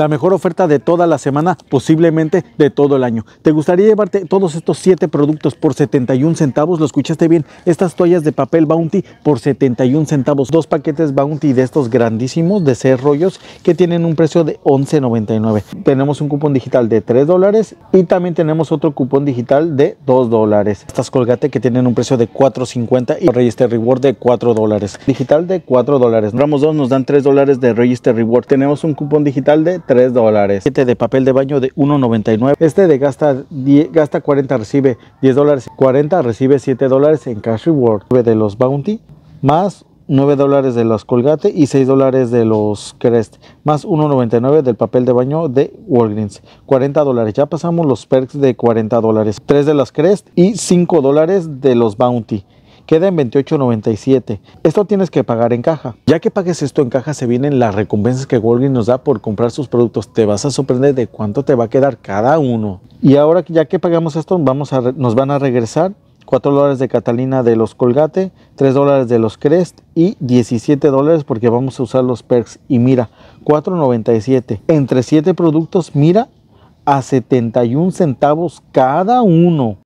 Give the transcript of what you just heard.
la mejor oferta de toda la semana, posiblemente de todo el año. ¿Te gustaría llevarte todos estos 7 productos por 71 centavos? ¿Lo escuchaste bien? Estas toallas de papel Bounty por 71 centavos. Dos paquetes Bounty de estos grandísimos de ser rollos que tienen un precio de 11.99. Tenemos un cupón digital de 3 dólares y también tenemos otro cupón digital de 2 dólares. Estas Colgate que tienen un precio de 4.50 y Register Reward de 4 dólares. Digital de 4 dólares. Ramos 2 nos dan 3 dólares de Register Reward. Tenemos un cupón digital de 3 dólares. Este de papel de baño de 1.99. Este de gasta, gasta 40 recibe 10 dólares. 40 recibe 7 dólares en Cash Reward. 9 De los Bounty más 9 dólares de los Colgate y 6 dólares de los Crest, más 1.99 del papel de baño de Walgreens, 40 dólares. Ya pasamos los perks de 40 dólares, 3 de las Crest y 5 dólares de los Bounty queda en 28.97. Esto tienes que pagar en caja. Ya que pagues esto en caja se vienen las recompensas que Walgreens nos da por comprar sus productos. Te vas a sorprender de cuánto te va a quedar cada uno. Y ahora ya que pagamos esto nos van a regresar 4 dólares de Catalina de los Colgate, 3 dólares de los Crest y 17 dólares porque vamos a usar los perks. Y mira, 4.97. Entre 7 productos, mira, a 71 centavos cada uno.